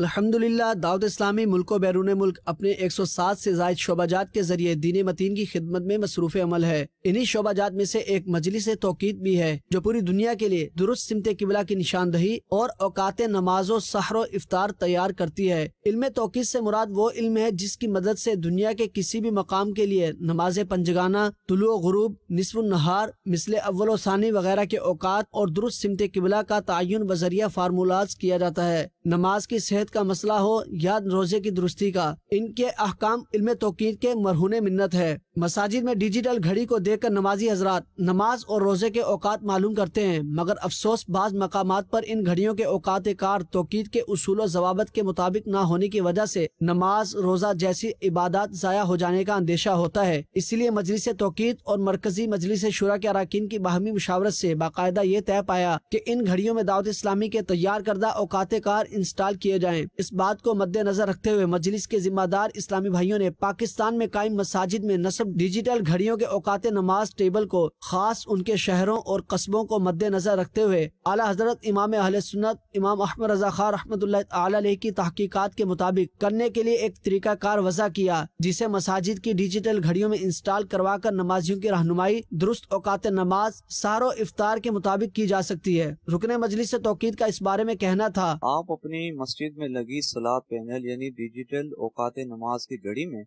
अल्हम्दुलिल्लाह दाऊद इस्लामी मुल्क बैरून मुल्क अपने 107 से जायद शोबाजात के जरिए दीन मतीन की खिदमत में मसरूफ अमल है इन्हीं शोबाजात में से एक मजलिस तोकीद भी है जो पूरी दुनिया के लिए दुरुस्त सिमत किबला की निशानदही और औकात नमाजो सहरों इफ्तार तैयार करती है इल्म तोकीद से मुराद वो इल्म है जिसकी मदद से दुनिया के किसी भी मकाम के लिए नमाज पंजगाना तुलो गुरूब नसफ नहार मिसल अव्वल सानी वगैरह के औकात और दुरुस्त सिमत किबला का तयन बजरिया फार्मूलाज किया जाता है नमाज की सेहत का मसला हो या रोजे की दुरुस्ती का इनके अहकाम इल्म तोकीर के मरहून मिन्नत है मसाजिद में डिजिटल घड़ी को देखकर नमाजी हजरा नमाज और रोजे के औकात मालूम करते हैं मगर अफसोस बाज मकाम पर इन घड़ियों के औकात कार तोकीद के उसूल जवाबत के मुताबिक न होने की वजह से नमाज रोजा जैसी इबादत जया हो जाने का अंदेशा होता है इसलिए मजलिस तोकीद और मरकजी मजलिस शुरा के अरकान की बाहमी मुशावरत ऐसी बाकायदा ये तय पाया की इन घड़ियों में दावत इस्लामी के तैयार करदा औकात कार इंस्टॉल किए जाए इस बात को मद्देनजर रखते हुए मजलिस के जिम्मेदार इस्लामी भाइयों ने पाकिस्तान में कायम मसाजिद में नस्ल डिजिटल घड़ियों के औकात नमाज टेबल को खास उनके शहरों और कस्बों को मद्देनजर रखते हुए आला हजरत इमाम अहल सुन्नत इमाम अहमद रजा खान रहमत की तहकीकत के मुताबिक करने के लिए एक तरीकाकार वजह किया जिसे मसाजिद की डिजिटल घड़ियों में इंस्टॉल करवा कर नमाजियों की रहनुमाई दुरुस्त औकात नमाज सारो इफ्तार के मुताबिक की जा सकती है रुकने मजलिस ऐसी तोकीद का इस बारे में कहना था आप अपनी मस्जिद में लगी सलाद पैनल यानी डिजिटल औकात नमाज की घड़ी में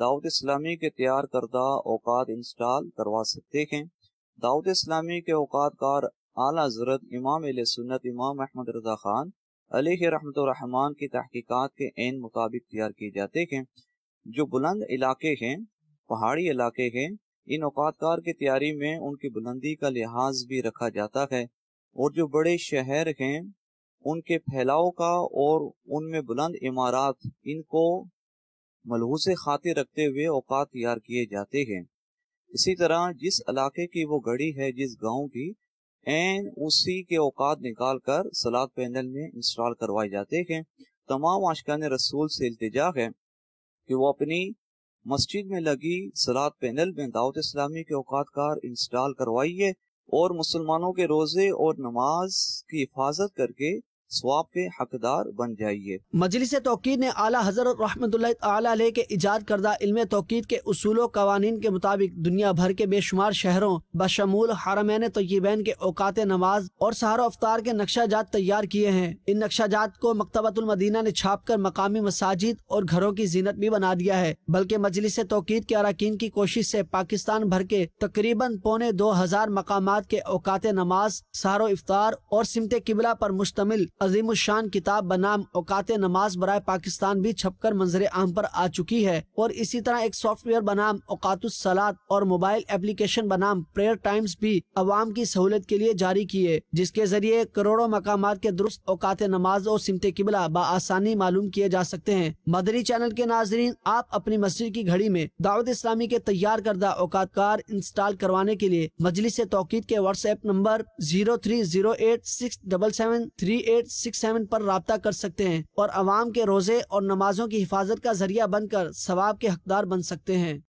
दाऊद इस्लामी के तैयार करदा औकात इंस्टॉल करवा सकते हैं दाऊद इस्लामी के औकात कार आला हजरत इमाम सुन्नत इमाम अहमद रजा खान रहमान की तहकीक़त के एन मुताबिक तैयार किए जाते हैं जो बुलंद इलाके हैं पहाड़ी इलाके हैं इन कार की तैयारी में उनकी बुलंदी का लिहाज भी रखा जाता है और जो बड़े शहर हैं उनके फैलाव का और उनमें बुलंद इमारत इनको मलहूस खातिर रखते हुए औकात तैयार किए जाते हैं इसी तरह जिस इलाके की वो घड़ी है जिस गांव की एन उसी के औकात निकाल कर सलाद पैनल में इंस्टॉल करवाए जाते हैं तमाम आशकान रसूल से इल्तजा है कि वो अपनी मस्जिद में लगी सलाद पैनल में दावत इस्लामी के औकात कार इंस्टॉल करवाइए और मुसलमानों के रोजे और नमाज की हिफाजत करके स्वाब के हकदार बन जाइए मजलिस तोकीद ने आला हजरत रहमत के इजाद करदा इल्म तोकीद के असूलों कवानीन के मुताबिक दुनिया भर के बेशुमार शहरों बशमूल हरमैन तयबैन के औकात नमाज और सहारो अफ्तार के नक्शा जात तैयार किए हैं इन नक्शा जात को मकतबतुलमदीना ने छाप कर मकामी मसाजिद और घरों की जीनत भी बना दिया है बल्कि मजलिस तोकीद के अरकान की कोशिश ऐसी पाकिस्तान भर के तकरीबन पौने दो हजार मकाम के औकात नमाज सहारो इफ्तार और सिमत किबला आरोप मुश्तमिल अजीम शान किताब बनाम औकात नमाज बरए पाकिस्तान भी छप कर मंजर आम पर आ चुकी है और इसी तरह एक सॉफ्टवेयर बनाम सलाद और मोबाइल एप्लीकेशन बनाम प्रेयर टाइम्स भी अवाम की सहूलत के लिए जारी किए जिसके जरिए करोड़ों मकाम के दुरुस्त औकात नमाज और सिमत किबला बसानी मालूम किए जा सकते हैं मदरी चैनल के नाजरीन आप अपनी मस्जिद की घड़ी में दावत इस्लामी के तैयार करदा कार इंस्टॉल करवाने के लिए मजलिस तोकीद के WhatsApp number zero three zero eight six double seven three eight six seven पर रबता कर सकते हैं और आवाम के रोजे और नमाजों की हिफाजत का जरिया बनकर सवाब के हकदार बन सकते हैं